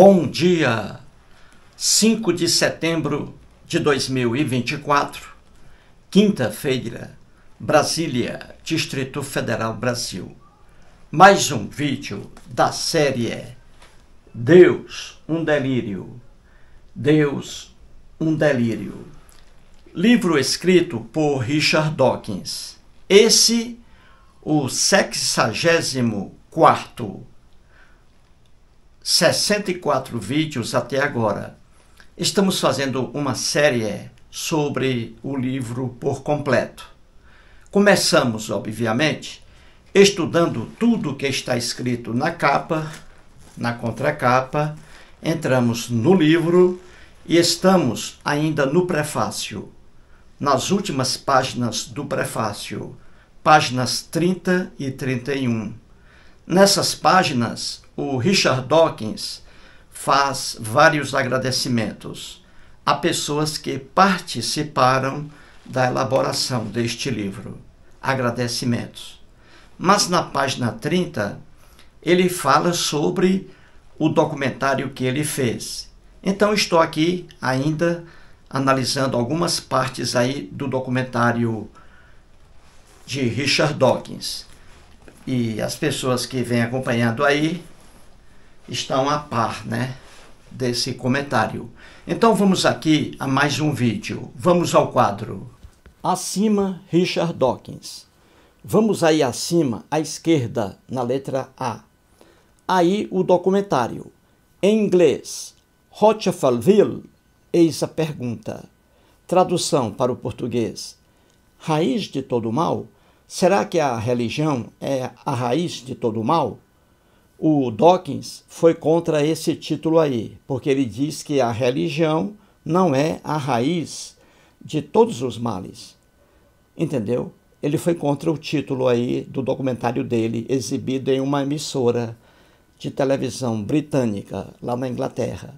Bom dia! 5 de setembro de 2024, quinta-feira, Brasília, Distrito Federal Brasil. Mais um vídeo da série é Deus, um delírio. Deus, um delírio. Livro escrito por Richard Dawkins. Esse, o 64 quarto 64 vídeos até agora. Estamos fazendo uma série sobre o livro por completo. Começamos, obviamente, estudando tudo que está escrito na capa, na contracapa, entramos no livro e estamos ainda no prefácio. Nas últimas páginas do prefácio, páginas 30 e 31. Nessas páginas, o Richard Dawkins faz vários agradecimentos a pessoas que participaram da elaboração deste livro. Agradecimentos. Mas na página 30, ele fala sobre o documentário que ele fez. Então estou aqui ainda analisando algumas partes aí do documentário de Richard Dawkins. E as pessoas que vêm acompanhando aí estão a par, né? Desse comentário. Então vamos aqui a mais um vídeo. Vamos ao quadro. Acima, Richard Dawkins. Vamos aí acima, à esquerda, na letra A. Aí o documentário. Em inglês, Rochefalville, eis a pergunta. Tradução para o português. Raiz de todo mal? Será que a religião é a raiz de todo mal? O Dawkins foi contra esse título aí, porque ele diz que a religião não é a raiz de todos os males. Entendeu? Ele foi contra o título aí do documentário dele, exibido em uma emissora de televisão britânica, lá na Inglaterra.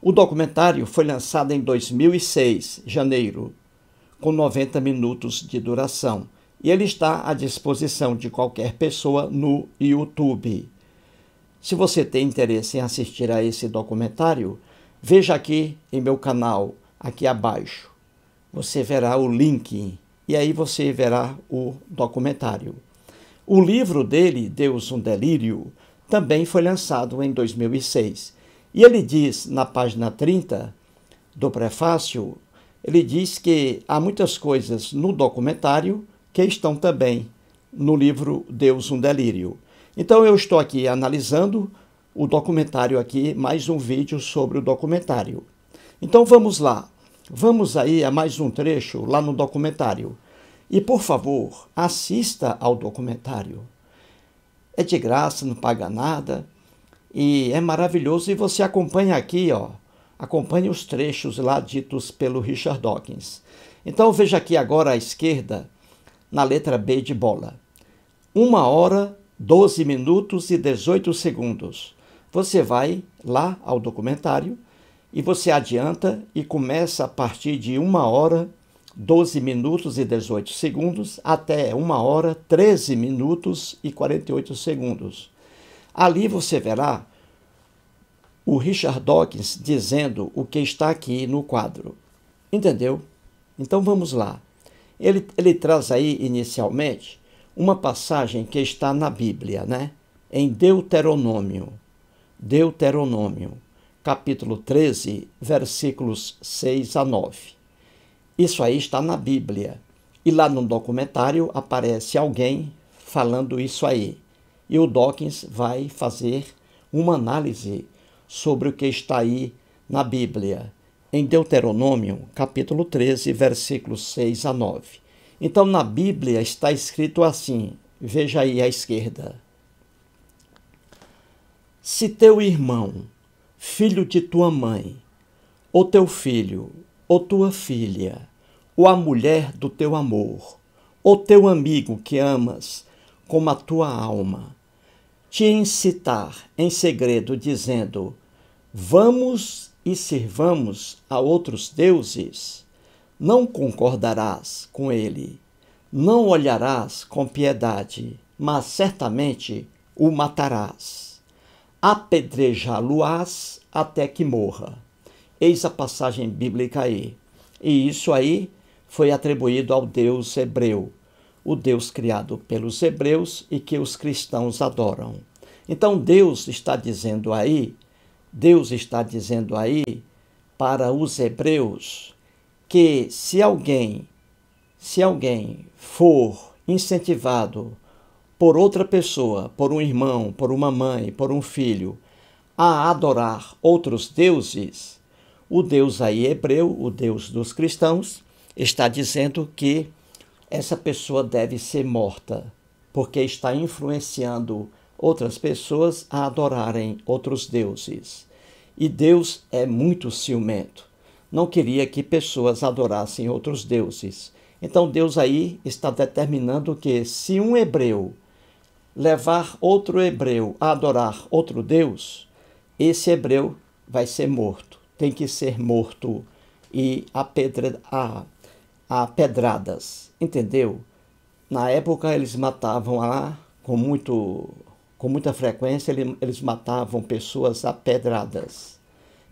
O documentário foi lançado em 2006, janeiro, com 90 minutos de duração, e ele está à disposição de qualquer pessoa no YouTube. Se você tem interesse em assistir a esse documentário, veja aqui em meu canal, aqui abaixo. Você verá o link e aí você verá o documentário. O livro dele, Deus um Delírio, também foi lançado em 2006. E ele diz, na página 30 do prefácio, ele diz que há muitas coisas no documentário que estão também no livro Deus um Delírio. Então eu estou aqui analisando o documentário aqui, mais um vídeo sobre o documentário. Então vamos lá, vamos aí a mais um trecho lá no documentário. E por favor, assista ao documentário. É de graça, não paga nada e é maravilhoso. E você acompanha aqui, ó, acompanha os trechos lá ditos pelo Richard Dawkins. Então veja aqui agora à esquerda, na letra B de bola. Uma hora 12 minutos e 18 segundos. Você vai lá ao documentário e você adianta e começa a partir de 1 hora 12 minutos e 18 segundos até 1 hora 13 minutos e 48 segundos. Ali você verá o Richard Dawkins dizendo o que está aqui no quadro. Entendeu? Então vamos lá. Ele, ele traz aí inicialmente uma passagem que está na Bíblia, né? Em Deuteronômio. Deuteronômio, capítulo 13, versículos 6 a 9. Isso aí está na Bíblia. E lá no documentário aparece alguém falando isso aí. E o Dawkins vai fazer uma análise sobre o que está aí na Bíblia, em Deuteronômio, capítulo 13, versículos 6 a 9. Então na Bíblia está escrito assim: veja aí à esquerda. Se teu irmão, filho de tua mãe, ou teu filho, ou tua filha, ou a mulher do teu amor, ou teu amigo que amas como a tua alma, te incitar em segredo, dizendo: Vamos e sirvamos a outros deuses não concordarás com ele, não olharás com piedade, mas certamente o matarás. Apedrejá-lo-ás até que morra. Eis a passagem bíblica aí. E isso aí foi atribuído ao Deus hebreu, o Deus criado pelos hebreus e que os cristãos adoram. Então Deus está dizendo aí, Deus está dizendo aí para os hebreus que se alguém, se alguém for incentivado por outra pessoa, por um irmão, por uma mãe, por um filho, a adorar outros deuses, o Deus aí hebreu, o Deus dos cristãos, está dizendo que essa pessoa deve ser morta, porque está influenciando outras pessoas a adorarem outros deuses. E Deus é muito ciumento não queria que pessoas adorassem outros deuses. Então Deus aí está determinando que se um hebreu levar outro hebreu a adorar outro Deus, esse hebreu vai ser morto. Tem que ser morto e a, pedra, a, a pedradas, entendeu? Na época eles matavam lá com muito com muita frequência eles matavam pessoas a pedradas,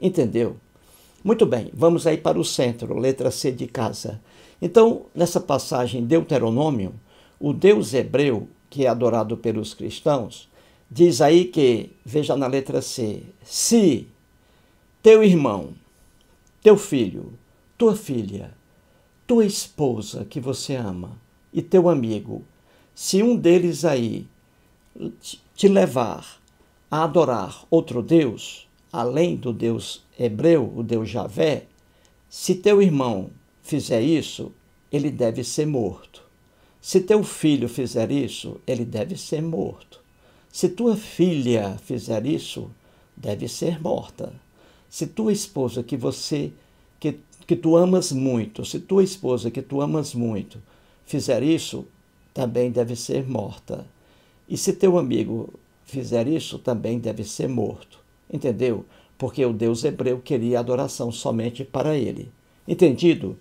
entendeu? Muito bem, vamos aí para o centro, letra C de casa. Então, nessa passagem Deuteronômio, o Deus hebreu, que é adorado pelos cristãos, diz aí que, veja na letra C, se teu irmão, teu filho, tua filha, tua esposa que você ama e teu amigo, se um deles aí te levar a adorar outro Deus, além do Deus hebreu, o Deus Javé, se teu irmão fizer isso, ele deve ser morto. Se teu filho fizer isso, ele deve ser morto. Se tua filha fizer isso, deve ser morta. Se tua esposa que você que, que tu amas muito, se tua esposa que tu amas muito fizer isso, também deve ser morta. E se teu amigo fizer isso, também deve ser morto. Entendeu? Porque o Deus hebreu queria adoração somente para ele. Entendido?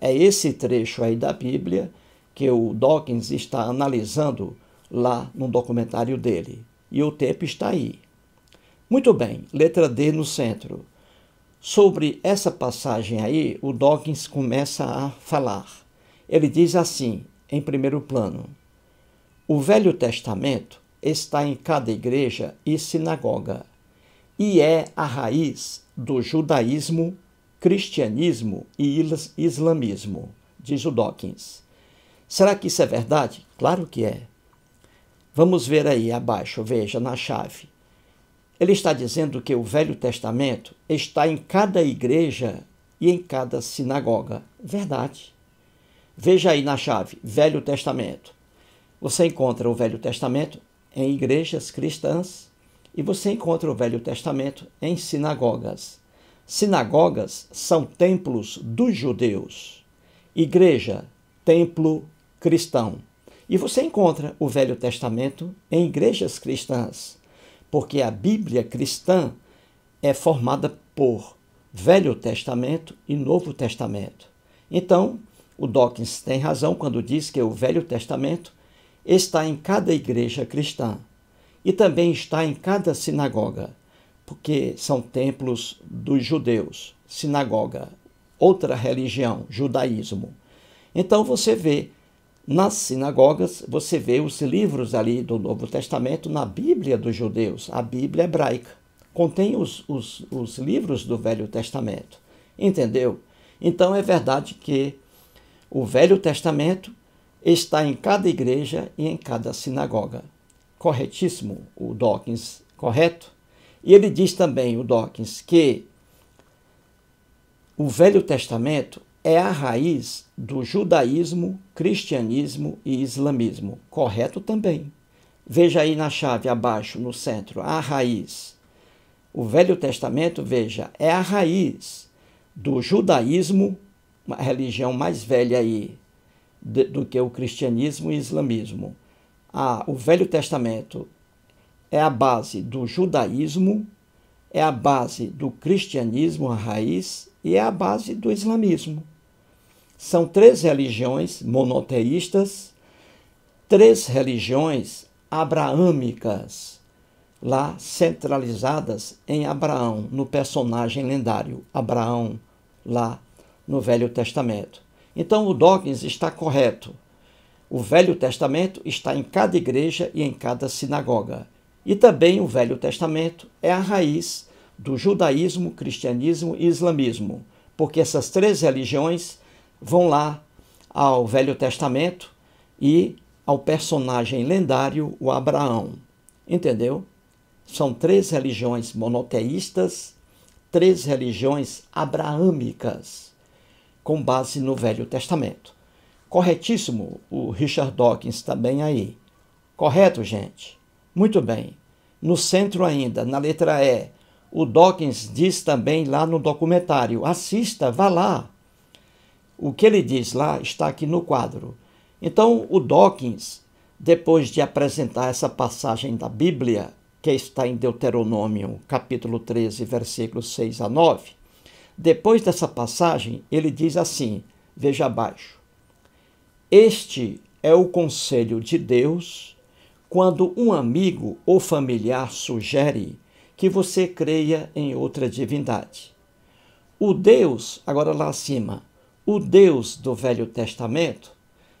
É esse trecho aí da Bíblia que o Dawkins está analisando lá no documentário dele. E o tempo está aí. Muito bem, letra D no centro. Sobre essa passagem aí, o Dawkins começa a falar. Ele diz assim, em primeiro plano: O Velho Testamento está em cada igreja e sinagoga e é a raiz do judaísmo, cristianismo e islamismo, diz o Dawkins. Será que isso é verdade? Claro que é. Vamos ver aí abaixo, veja na chave. Ele está dizendo que o Velho Testamento está em cada igreja e em cada sinagoga. Verdade. Veja aí na chave, Velho Testamento. Você encontra o Velho Testamento em igrejas cristãs e você encontra o Velho Testamento em sinagogas. Sinagogas são templos dos judeus. Igreja, templo cristão. E você encontra o Velho Testamento em igrejas cristãs, porque a Bíblia cristã é formada por Velho Testamento e Novo Testamento. Então, o Dawkins tem razão quando diz que o Velho Testamento está em cada igreja cristã e também está em cada sinagoga, porque são templos dos judeus, sinagoga, outra religião, judaísmo. Então você vê nas sinagogas, você vê os livros ali do Novo Testamento na Bíblia dos judeus, a Bíblia hebraica. Contém os, os, os livros do Velho Testamento. Entendeu? Então é verdade que o Velho Testamento está em cada igreja e em cada sinagoga corretíssimo, o Dawkins correto. E ele diz também, o Dawkins, que o Velho Testamento é a raiz do judaísmo, cristianismo e islamismo. Correto também. Veja aí na chave abaixo, no centro, a raiz. O Velho Testamento, veja, é a raiz do judaísmo, uma religião mais velha aí do que o cristianismo e islamismo a, o Velho Testamento é a base do judaísmo, é a base do cristianismo, a raiz, e é a base do islamismo. São três religiões monoteístas, três religiões abraâmicas, lá centralizadas em Abraão, no personagem lendário Abraão, lá no Velho Testamento. Então o Dawkins está correto. O Velho Testamento está em cada igreja e em cada sinagoga. E também o Velho Testamento é a raiz do judaísmo, cristianismo e islamismo, porque essas três religiões vão lá ao Velho Testamento e ao personagem lendário, o Abraão. Entendeu? São três religiões monoteístas, três religiões abraâmicas, com base no Velho Testamento. Corretíssimo o Richard Dawkins também tá aí. Correto, gente? Muito bem. No centro ainda, na letra E, o Dawkins diz também lá no documentário. Assista, vá lá. O que ele diz lá está aqui no quadro. Então, o Dawkins, depois de apresentar essa passagem da Bíblia, que está em Deuteronômio, capítulo 13, versículos 6 a 9, depois dessa passagem, ele diz assim: veja abaixo. Este é o conselho de Deus quando um amigo ou familiar sugere que você creia em outra divindade. O Deus, agora lá acima, o Deus do Velho Testamento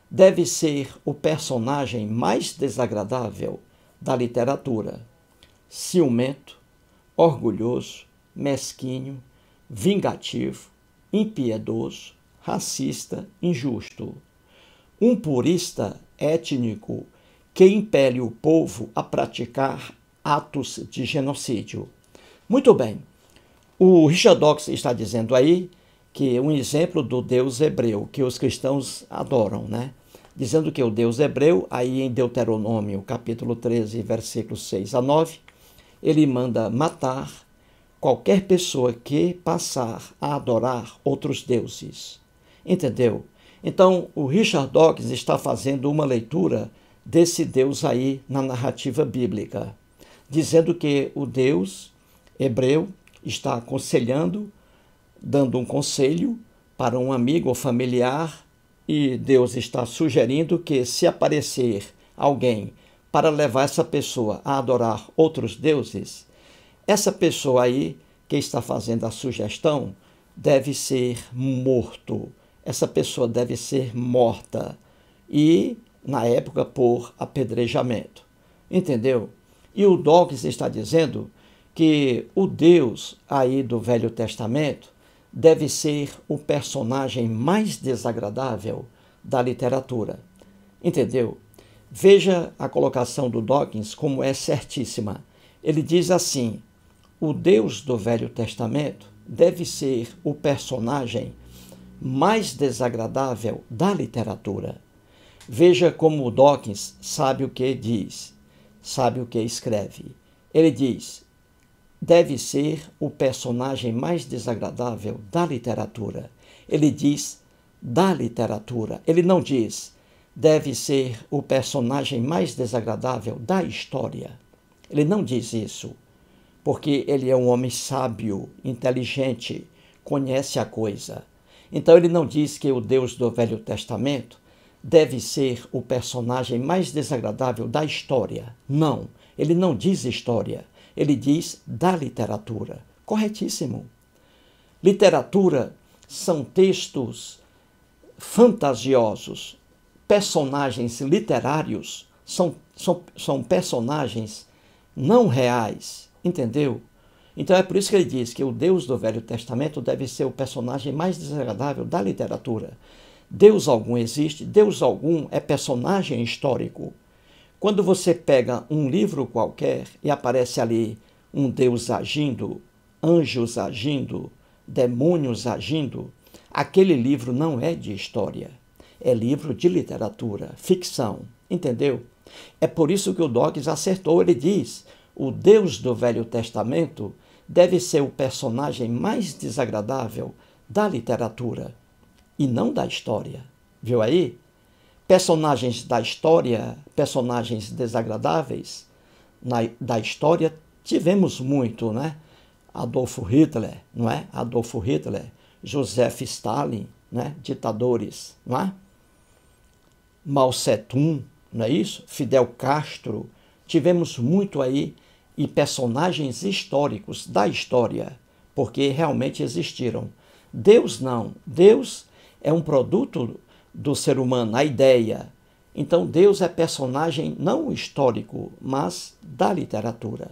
deve ser o personagem mais desagradável da literatura. Ciumento, orgulhoso, mesquinho, vingativo, impiedoso, racista, injusto. Um purista étnico que impele o povo a praticar atos de genocídio. Muito bem, o Richard Dawkins está dizendo aí que um exemplo do Deus hebreu que os cristãos adoram, né? Dizendo que o Deus hebreu, aí em Deuteronômio, capítulo 13, versículos 6 a 9, ele manda matar qualquer pessoa que passar a adorar outros deuses. Entendeu? Então, o Richard Dawkins está fazendo uma leitura desse Deus aí na narrativa bíblica, dizendo que o Deus hebreu está aconselhando, dando um conselho para um amigo ou familiar, e Deus está sugerindo que se aparecer alguém para levar essa pessoa a adorar outros deuses, essa pessoa aí que está fazendo a sugestão deve ser morto essa pessoa deve ser morta e na época por apedrejamento. Entendeu? E o Dawkins está dizendo que o Deus aí do Velho Testamento deve ser o personagem mais desagradável da literatura. Entendeu? Veja a colocação do Dawkins como é certíssima. Ele diz assim: o Deus do Velho Testamento deve ser o personagem mais desagradável da literatura. Veja como Dawkins sabe o que diz, sabe o que escreve. Ele diz: deve ser o personagem mais desagradável da literatura. Ele diz da literatura. Ele não diz deve ser o personagem mais desagradável da história. Ele não diz isso, porque ele é um homem sábio, inteligente, conhece a coisa. Então ele não diz que o Deus do Velho Testamento deve ser o personagem mais desagradável da história. Não, ele não diz história, ele diz da literatura. Corretíssimo. Literatura são textos fantasiosos, personagens literários são, são, são personagens não reais, entendeu? Então é por isso que ele diz que o Deus do Velho Testamento deve ser o personagem mais desagradável da literatura. Deus algum existe, Deus algum é personagem histórico. Quando você pega um livro qualquer e aparece ali um Deus agindo, anjos agindo, demônios agindo, aquele livro não é de história, é livro de literatura, ficção, entendeu? É por isso que o Dawkins acertou, ele diz: o Deus do Velho Testamento deve ser o personagem mais desagradável da literatura e não da história. Viu aí? Personagens da história, personagens desagradáveis na, da história tivemos muito, né? Adolfo Hitler, não é? Adolfo Hitler, Joseph Stalin, né? Ditadores, não é? Mao Tse-tung, não é isso? Fidel Castro, tivemos muito aí e personagens históricos da história, porque realmente existiram. Deus não. Deus é um produto do ser humano, a ideia. Então, Deus é personagem não histórico, mas da literatura.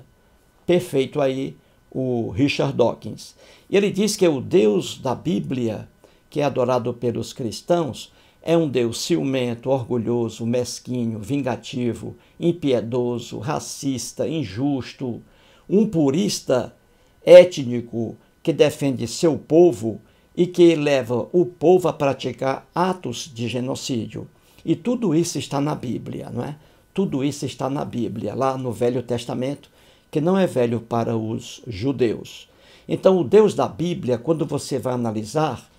Perfeito aí o Richard Dawkins. E ele diz que o Deus da Bíblia, que é adorado pelos cristãos, é um Deus ciumento, orgulhoso, mesquinho, vingativo, impiedoso, racista, injusto, um purista étnico que defende seu povo e que leva o povo a praticar atos de genocídio. E tudo isso está na Bíblia, não é? Tudo isso está na Bíblia, lá no Velho Testamento, que não é velho para os judeus. Então, o Deus da Bíblia, quando você vai analisar,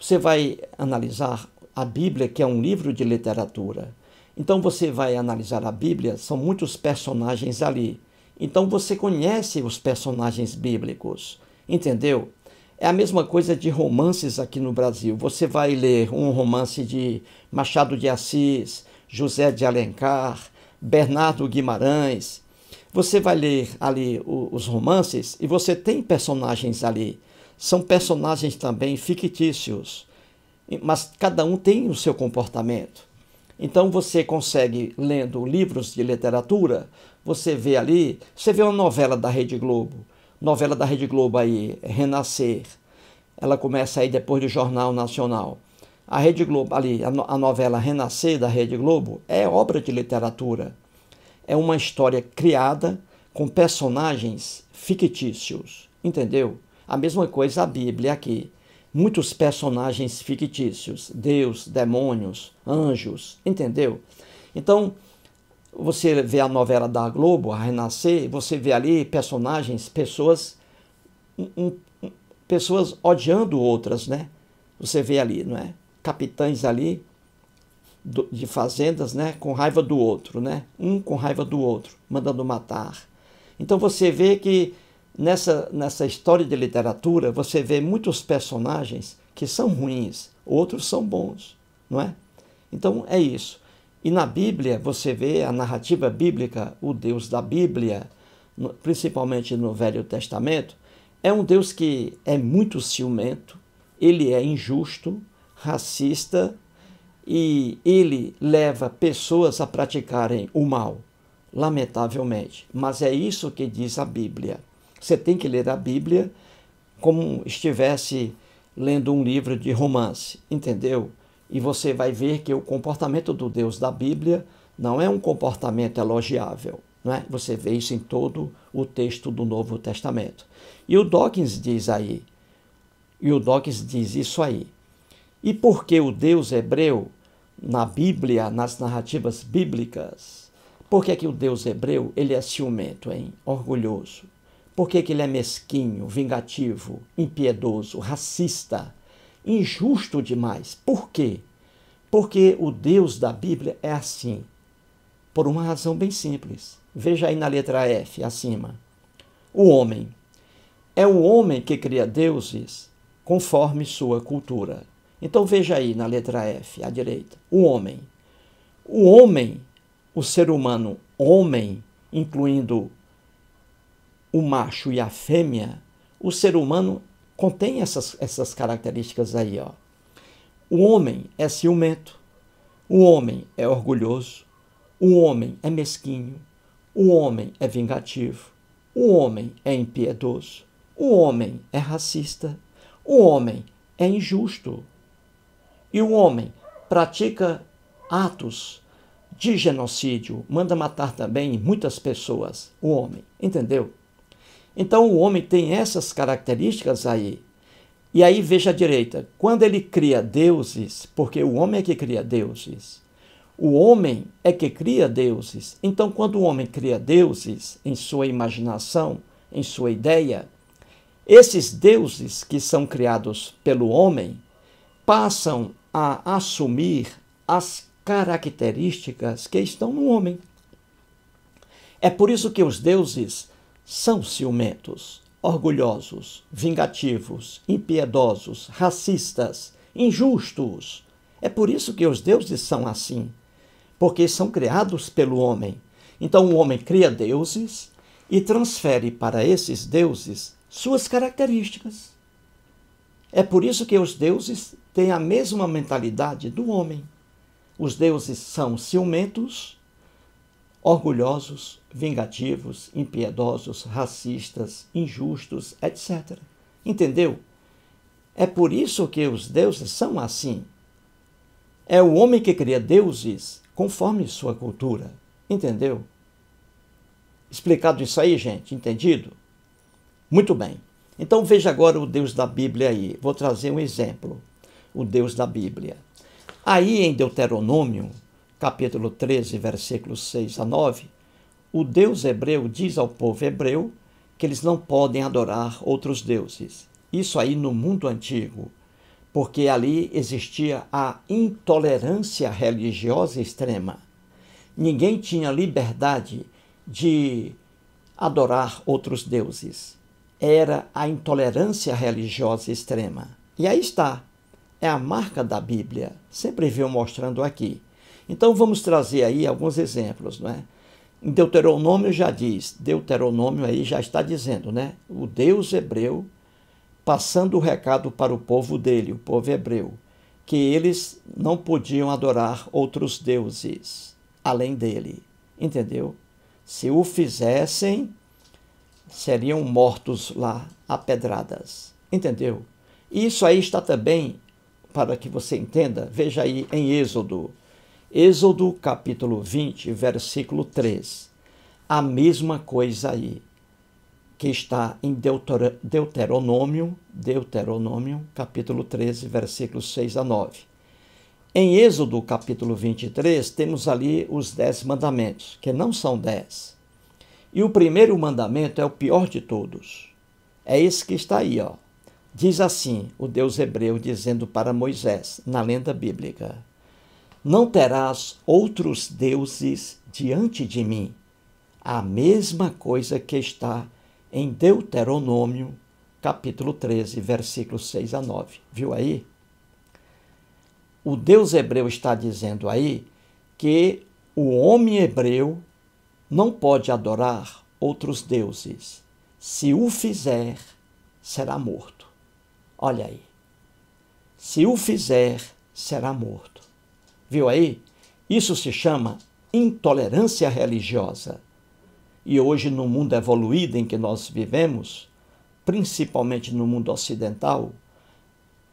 você vai analisar a Bíblia, que é um livro de literatura. Então você vai analisar a Bíblia, são muitos personagens ali. Então você conhece os personagens bíblicos, entendeu? É a mesma coisa de romances aqui no Brasil. Você vai ler um romance de Machado de Assis, José de Alencar, Bernardo Guimarães. Você vai ler ali os romances e você tem personagens ali. São personagens também fictícios mas cada um tem o seu comportamento. Então você consegue, lendo livros de literatura, você vê ali, você vê uma novela da Rede Globo, novela da Rede Globo aí, Renascer, ela começa aí depois do Jornal Nacional. A Rede Globo, ali, a, novela Renascer da Rede Globo é obra de literatura. É uma história criada com personagens fictícios, entendeu? A mesma coisa a Bíblia aqui muitos personagens fictícios, deus, demônios, anjos, entendeu? Então, você vê a novela da Globo, a Renascer, você vê ali personagens, pessoas um, um, pessoas odiando outras, né? Você vê ali, não é? Capitães ali do, de fazendas, né, com raiva do outro, né? Um com raiva do outro, mandando matar. Então você vê que Nessa, nessa história de literatura, você vê muitos personagens que são ruins, outros são bons, não é? Então é isso. E na Bíblia, você vê a narrativa bíblica, o Deus da Bíblia, principalmente no Velho Testamento, é um Deus que é muito ciumento, ele é injusto, racista e ele leva pessoas a praticarem o mal, lamentavelmente. Mas é isso que diz a Bíblia. Você tem que ler a Bíblia como estivesse lendo um livro de romance, entendeu? E você vai ver que o comportamento do Deus da Bíblia não é um comportamento elogiável. Não é? Você vê isso em todo o texto do Novo Testamento. E o Dawkins diz aí, e o Dawkins diz isso aí. E porque o Deus hebreu, na Bíblia, nas narrativas bíblicas, por que, é que o Deus hebreu ele é ciumento, hein? orgulhoso? Por que, que ele é mesquinho, vingativo, impiedoso, racista, injusto demais? Por quê? Porque o Deus da Bíblia é assim, por uma razão bem simples. Veja aí na letra F, acima. O homem. É o homem que cria deuses conforme sua cultura. Então veja aí na letra F, à direita. O homem. O homem, o ser humano homem, incluindo o macho e a fêmea, o ser humano contém essas, essas características aí. Ó. O homem é ciumento, o homem é orgulhoso, o homem é mesquinho, o homem é vingativo, o homem é impiedoso, o homem é racista, o homem é injusto. E o homem pratica atos de genocídio, manda matar também muitas pessoas, o homem, entendeu? Então o homem tem essas características aí. E aí veja à direita, quando ele cria deuses, porque o homem é que cria deuses. O homem é que cria deuses. Então quando o homem cria deuses em sua imaginação, em sua ideia, esses deuses que são criados pelo homem passam a assumir as características que estão no homem. É por isso que os deuses são ciumentos, orgulhosos, vingativos, impiedosos, racistas, injustos. É por isso que os deuses são assim, porque são criados pelo homem. Então o homem cria deuses e transfere para esses deuses suas características. É por isso que os deuses têm a mesma mentalidade do homem. Os deuses são ciumentos, orgulhosos, vingativos, impiedosos, racistas, injustos, etc. Entendeu? É por isso que os deuses são assim. É o homem que cria deuses conforme sua cultura. Entendeu? Explicado isso aí, gente? Entendido? Muito bem. Então veja agora o Deus da Bíblia aí. Vou trazer um exemplo. O Deus da Bíblia. Aí em Deuteronômio capítulo 13, versículos 6 a 9, o Deus hebreu diz ao povo hebreu que eles não podem adorar outros deuses. Isso aí no mundo antigo, porque ali existia a intolerância religiosa extrema. Ninguém tinha liberdade de adorar outros deuses. Era a intolerância religiosa extrema. E aí está, é a marca da Bíblia, sempre viu mostrando aqui. Então vamos trazer aí alguns exemplos, não é? Em Deuteronômio já diz, Deuteronômio aí já está dizendo, né? O Deus hebreu passando o recado para o povo dele, o povo hebreu, que eles não podiam adorar outros deuses além dele, entendeu? Se o fizessem, seriam mortos lá a pedradas, entendeu? Isso aí está também para que você entenda, veja aí em Êxodo Êxodo capítulo 20, versículo 3. A mesma coisa aí que está em Deuteronômio, Deuteronômio, capítulo 13, versículos 6 a 9. Em Êxodo, capítulo 23, temos ali os dez mandamentos, que não são dez. E o primeiro mandamento é o pior de todos. É esse que está aí, ó. Diz assim o Deus hebreu dizendo para Moisés, na lenda bíblica: não terás outros deuses diante de mim. A mesma coisa que está em Deuteronômio, capítulo 13, versículos 6 a 9. Viu aí? O Deus hebreu está dizendo aí que o homem hebreu não pode adorar outros deuses. Se o fizer, será morto. Olha aí. Se o fizer, será morto. Viu aí? Isso se chama intolerância religiosa. E hoje, no mundo evoluído em que nós vivemos, principalmente no mundo ocidental,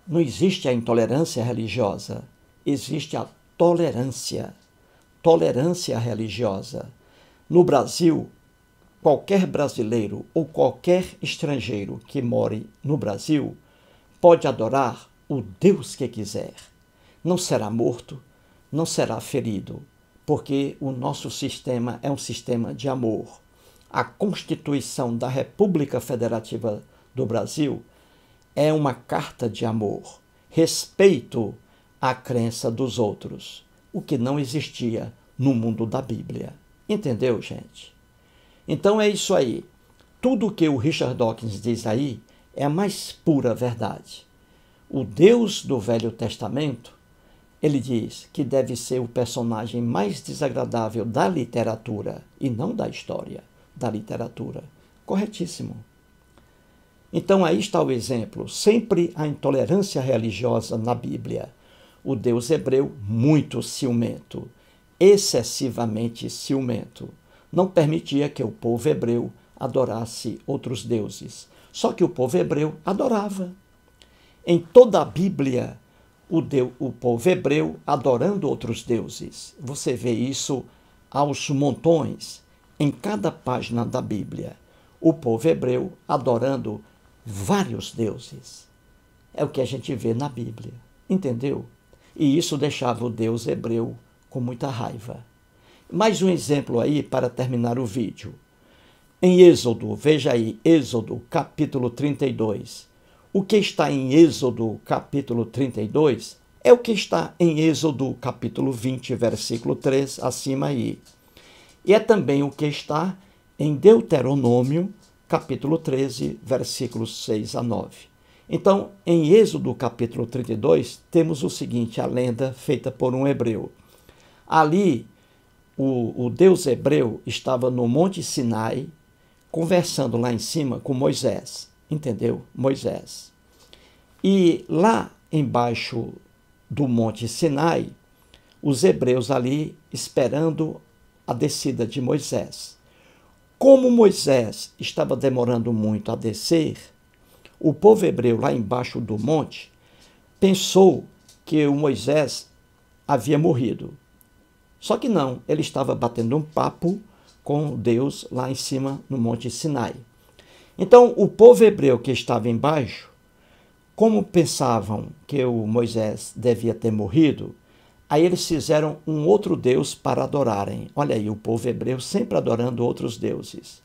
não existe a intolerância religiosa, existe a tolerância. Tolerância religiosa. No Brasil, qualquer brasileiro ou qualquer estrangeiro que more no Brasil pode adorar o Deus que quiser. Não será morto, não será ferido, porque o nosso sistema é um sistema de amor. A Constituição da República Federativa do Brasil é uma carta de amor, respeito à crença dos outros, o que não existia no mundo da Bíblia. Entendeu, gente? Então é isso aí. Tudo o que o Richard Dawkins diz aí é a mais pura verdade. O Deus do Velho Testamento ele diz que deve ser o personagem mais desagradável da literatura e não da história, da literatura. Corretíssimo. Então aí está o exemplo, sempre a intolerância religiosa na Bíblia. O Deus hebreu muito ciumento, excessivamente ciumento. Não permitia que o povo hebreu adorasse outros deuses. Só que o povo hebreu adorava. Em toda a Bíblia, o, deu, o povo hebreu adorando outros deuses. Você vê isso aos montões em cada página da Bíblia. O povo hebreu adorando vários deuses. É o que a gente vê na Bíblia, entendeu? E isso deixava o Deus hebreu com muita raiva. Mais um exemplo aí para terminar o vídeo. Em Êxodo, veja aí, Êxodo capítulo 32, o que está em Êxodo capítulo 32 é o que está em Êxodo capítulo 20, versículo 3, acima aí. E é também o que está em Deuteronômio capítulo 13, versículos 6 a 9. Então, em Êxodo capítulo 32, temos o seguinte, a lenda feita por um hebreu. Ali, o, o Deus hebreu estava no Monte Sinai, conversando lá em cima com Moisés entendeu? Moisés. E lá embaixo do Monte Sinai, os hebreus ali esperando a descida de Moisés. Como Moisés estava demorando muito a descer, o povo hebreu lá embaixo do monte pensou que o Moisés havia morrido. Só que não, ele estava batendo um papo com Deus lá em cima no Monte Sinai. Então, o povo hebreu que estava embaixo, como pensavam que o Moisés devia ter morrido, aí eles fizeram um outro Deus para adorarem. Olha aí, o povo hebreu sempre adorando outros deuses.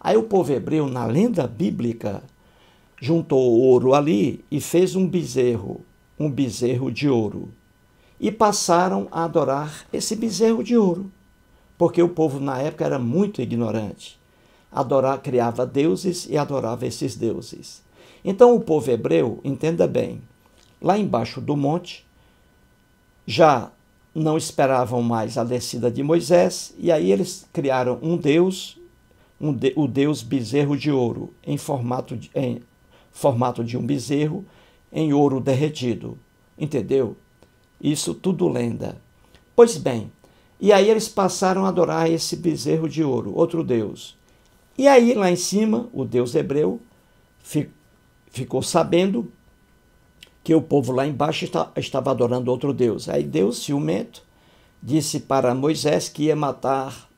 Aí o povo hebreu, na lenda bíblica, juntou ouro ali e fez um bezerro, um bezerro de ouro. E passaram a adorar esse bezerro de ouro, porque o povo na época era muito ignorante adorava, criava deuses e adorava esses deuses. Então o povo hebreu, entenda bem, lá embaixo do monte, já não esperavam mais a descida de Moisés, e aí eles criaram um deus, um de, o deus bezerro de ouro, em formato de, em formato de um bezerro, em ouro derretido. Entendeu? Isso tudo lenda. Pois bem, e aí eles passaram a adorar esse bezerro de ouro, outro deus. E aí, lá em cima, o Deus hebreu ficou sabendo que o povo lá embaixo estava adorando outro Deus. Aí Deus, ciumento, disse para Moisés que ia matar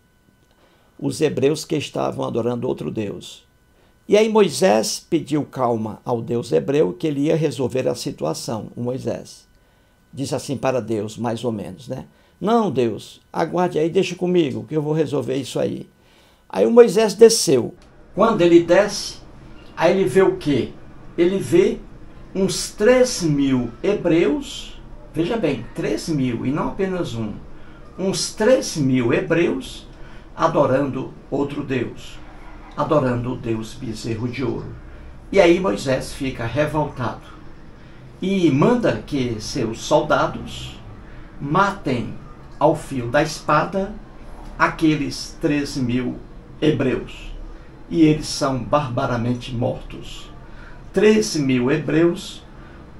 os hebreus que estavam adorando outro Deus. E aí Moisés pediu calma ao Deus hebreu que ele ia resolver a situação, o Moisés. Disse assim para Deus, mais ou menos, né? Não, Deus, aguarde aí, deixa comigo que eu vou resolver isso aí. Aí o Moisés desceu. Quando ele desce, aí ele vê o quê? Ele vê uns 3 mil hebreus, veja bem, 3 mil e não apenas um, uns 3 mil hebreus adorando outro Deus, adorando o Deus bezerro de ouro. E aí Moisés fica revoltado e manda que seus soldados matem ao fio da espada aqueles 3 mil hebreus e eles são barbaramente mortos. 13 mil hebreus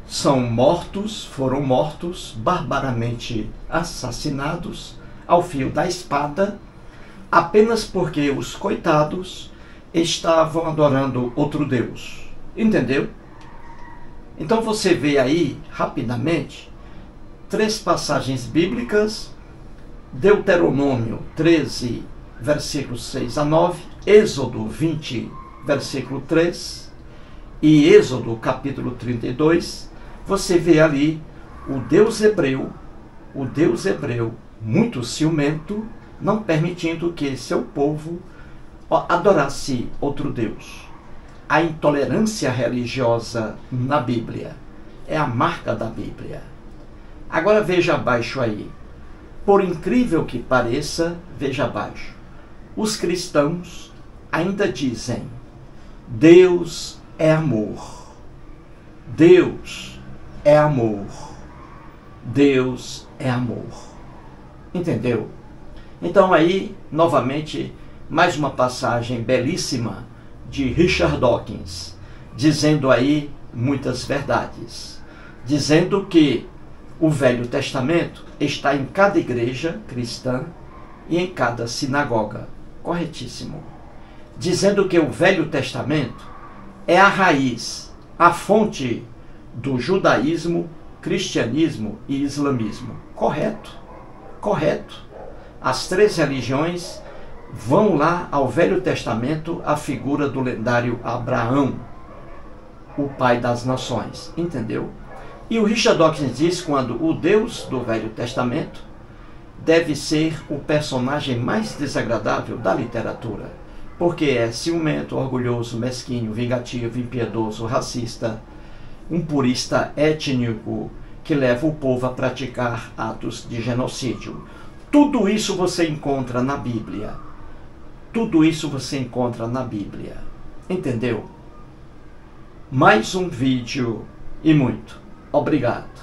são mortos, foram mortos, barbaramente assassinados ao fio da espada, apenas porque os coitados estavam adorando outro Deus. Entendeu? Então você vê aí, rapidamente, três passagens bíblicas. Deuteronômio 13, versículos 6 a 9, Êxodo 20, versículo 3 e Êxodo capítulo 32, você vê ali o Deus hebreu, o Deus hebreu muito ciumento, não permitindo que seu povo adorasse outro Deus. A intolerância religiosa na Bíblia é a marca da Bíblia. Agora veja abaixo aí. Por incrível que pareça, veja abaixo os cristãos ainda dizem: Deus é amor. Deus é amor. Deus é amor. Entendeu? Então, aí, novamente, mais uma passagem belíssima de Richard Dawkins, dizendo aí muitas verdades. Dizendo que o Velho Testamento está em cada igreja cristã e em cada sinagoga corretíssimo, dizendo que o Velho Testamento é a raiz, a fonte do judaísmo, cristianismo e islamismo. Correto, correto. As três religiões vão lá ao Velho Testamento a figura do lendário Abraão, o pai das nações, entendeu? E o Richard Dawkins diz quando o Deus do Velho Testamento deve ser o personagem mais desagradável da literatura, porque é ciumento, orgulhoso, mesquinho, vingativo, impiedoso, racista, um purista étnico que leva o povo a praticar atos de genocídio. Tudo isso você encontra na Bíblia. Tudo isso você encontra na Bíblia. Entendeu? Mais um vídeo e muito. Obrigado.